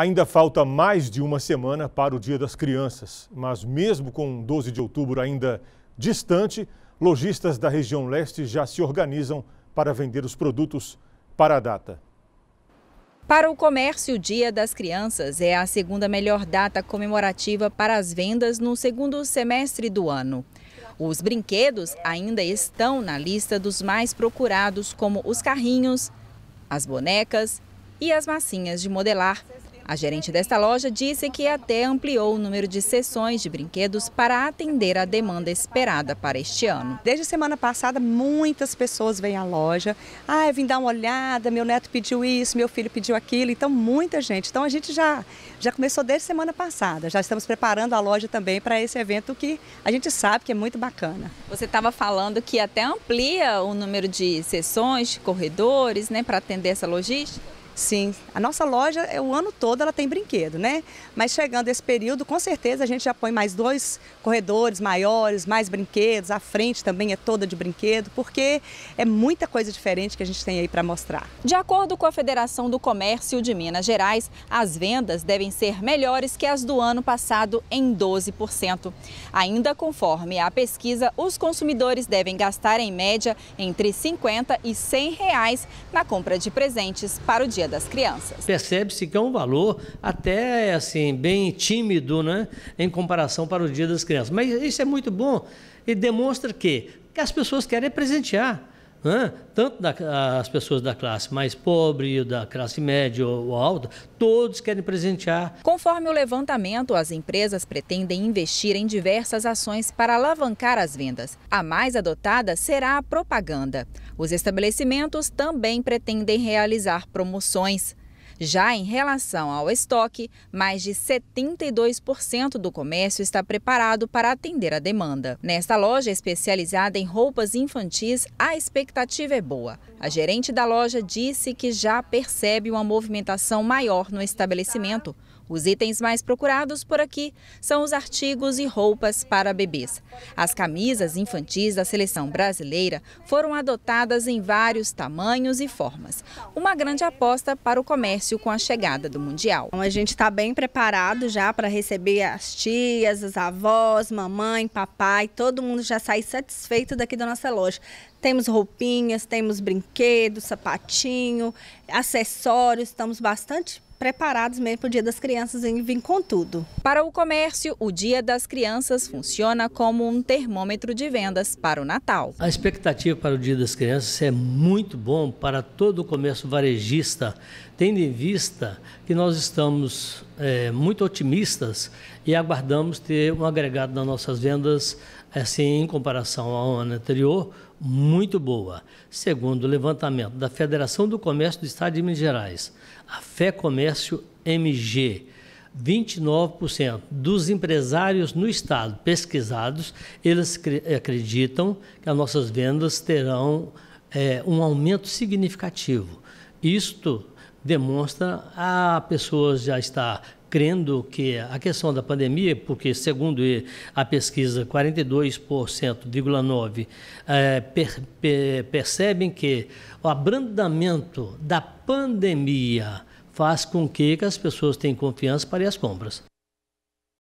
Ainda falta mais de uma semana para o Dia das Crianças, mas mesmo com 12 de outubro ainda distante, lojistas da região leste já se organizam para vender os produtos para a data. Para o comércio, o Dia das Crianças é a segunda melhor data comemorativa para as vendas no segundo semestre do ano. Os brinquedos ainda estão na lista dos mais procurados, como os carrinhos, as bonecas e as massinhas de modelar, a gerente desta loja disse que até ampliou o número de sessões de brinquedos para atender a demanda esperada para este ano. Desde semana passada, muitas pessoas vêm à loja. Ah, vim dar uma olhada, meu neto pediu isso, meu filho pediu aquilo. Então, muita gente. Então, a gente já, já começou desde semana passada. Já estamos preparando a loja também para esse evento que a gente sabe que é muito bacana. Você estava falando que até amplia o número de sessões, corredores, né, para atender essa logística? Sim, a nossa loja é o ano todo ela tem brinquedo, né? Mas chegando esse período, com certeza a gente já põe mais dois corredores maiores, mais brinquedos, a frente também é toda de brinquedo, porque é muita coisa diferente que a gente tem aí para mostrar. De acordo com a Federação do Comércio de Minas Gerais, as vendas devem ser melhores que as do ano passado em 12%. Ainda conforme a pesquisa, os consumidores devem gastar em média entre 50 e 100 reais na compra de presentes para o dia das Crianças. Percebe-se que é um valor até assim bem tímido, né, em comparação para o Dia das Crianças. Mas isso é muito bom e demonstra que, que as pessoas querem presentear né? tanto da, as pessoas da classe mais pobre, da classe média ou alta, todos querem presentear. Conforme o levantamento, as empresas pretendem investir em diversas ações para alavancar as vendas. A mais adotada será a propaganda. Os estabelecimentos também pretendem realizar promoções. Já em relação ao estoque, mais de 72% do comércio está preparado para atender a demanda. Nesta loja especializada em roupas infantis, a expectativa é boa. A gerente da loja disse que já percebe uma movimentação maior no estabelecimento. Os itens mais procurados por aqui são os artigos e roupas para bebês. As camisas infantis da seleção brasileira foram adotadas em vários tamanhos e formas. Uma grande aposta para o comércio fácil com a chegada do Mundial. Então, a gente está bem preparado já para receber as tias, as avós, mamãe, papai, todo mundo já sai satisfeito daqui da nossa loja. Temos roupinhas, temos brinquedos, sapatinho, acessórios, estamos bastante preparados mesmo para o Dia das Crianças e vir com tudo. Para o comércio, o Dia das Crianças funciona como um termômetro de vendas para o Natal. A expectativa para o Dia das Crianças é muito bom para todo o comércio varejista, tendo em vista que nós estamos é, muito otimistas e aguardamos ter um agregado nas nossas vendas, assim, em comparação ao ano anterior, muito boa. Segundo o levantamento da Federação do Comércio do Estado de Minas Gerais, a Fé Comércio MG, 29% dos empresários no estado pesquisados, eles eh, acreditam que as nossas vendas terão é, um aumento significativo. Isto demonstra a pessoa já está crendo que a questão da pandemia, porque segundo a pesquisa 42,9 é, eh, per, per, percebem que o abrandamento da pandemia faz com que as pessoas tenham confiança para ir às compras.